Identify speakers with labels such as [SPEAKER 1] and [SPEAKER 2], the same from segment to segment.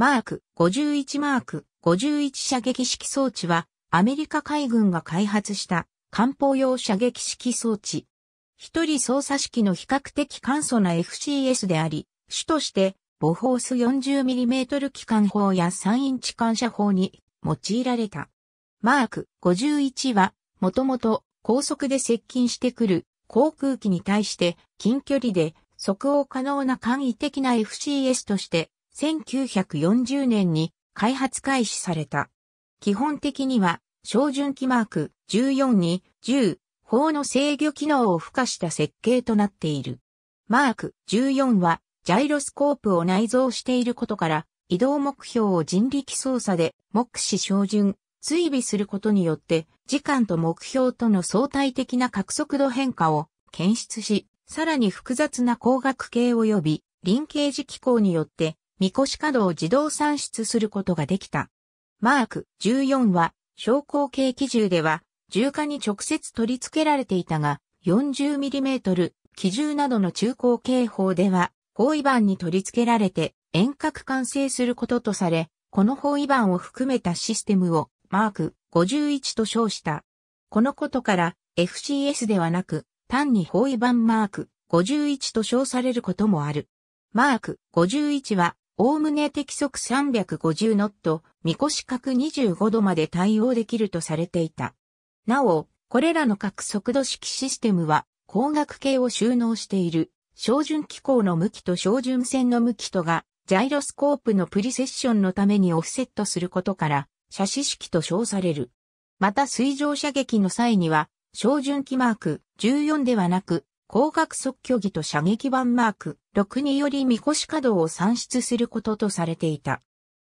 [SPEAKER 1] マーク51マーク51射撃式装置はアメリカ海軍が開発した艦砲用射撃式装置。一人操作式の比較的簡素な FCS であり、主として母ホース 40mm 機関砲や3インチ感射砲に用いられた。マーク51はもともと高速で接近してくる航空機に対して近距離で即応可能な簡易的な FCS として1940年に開発開始された。基本的には、照準器マーク14に10法の制御機能を付加した設計となっている。マーク14は、ジャイロスコープを内蔵していることから、移動目標を人力操作で目視照準、追尾することによって、時間と目標との相対的な角速度変化を検出し、さらに複雑な光学系及び臨形時機構によって三越角を自動算出することができた。マーク14は、昇降系機銃では、重火に直接取り付けられていたが、40mm 機銃などの中高警報では、包囲板に取り付けられて遠隔完成することとされ、この包囲板を含めたシステムをマーク51と称した。このことから FCS ではなく単に包囲板マーク51と称されることもある。マーク51はおおむね適速350ノット、見越角25度まで対応できるとされていた。なお、これらの各速度式システムは、光学系を収納している、照準機構の向きと照準線の向きとが、ジャイロスコープのプリセッションのためにオフセットすることから、射子式と称される。また水上射撃の際には、照準機マーク14ではなく高額即距儀と射撃板マーク6により見越稼働を算出することとされていた。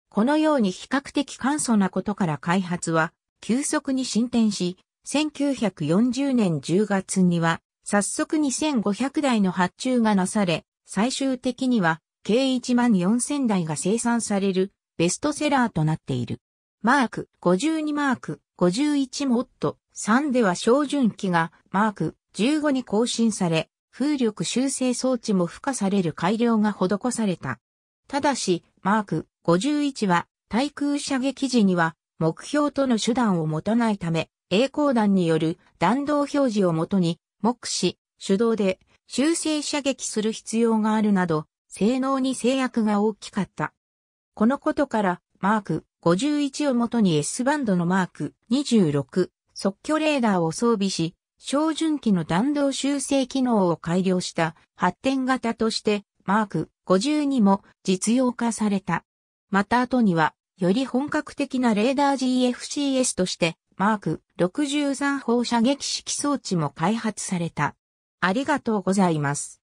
[SPEAKER 1] このように比較的簡素なことから開発は急速に進展し、1940年10月には早速2500台の発注がなされ、最終的には計1万4000台が生産されるベストセラーとなっている。マーク52マーク51モット3では照準器がマーク15に更新され、風力修正装置も付加される改良が施された。ただし、マーク51は、対空射撃時には、目標との手段を持たないため、栄光弾による弾道表示をもとに、目視、手動で修正射撃する必要があるなど、性能に制約が大きかった。このことから、マーク51をもとに S バンドのマーク26、即距レーダーを装備し、照準器の弾道修正機能を改良した発展型としてマーク52も実用化された。また後には、より本格的なレーダー GFCS としてマーク63放射撃式装置も開発された。ありがとうございます。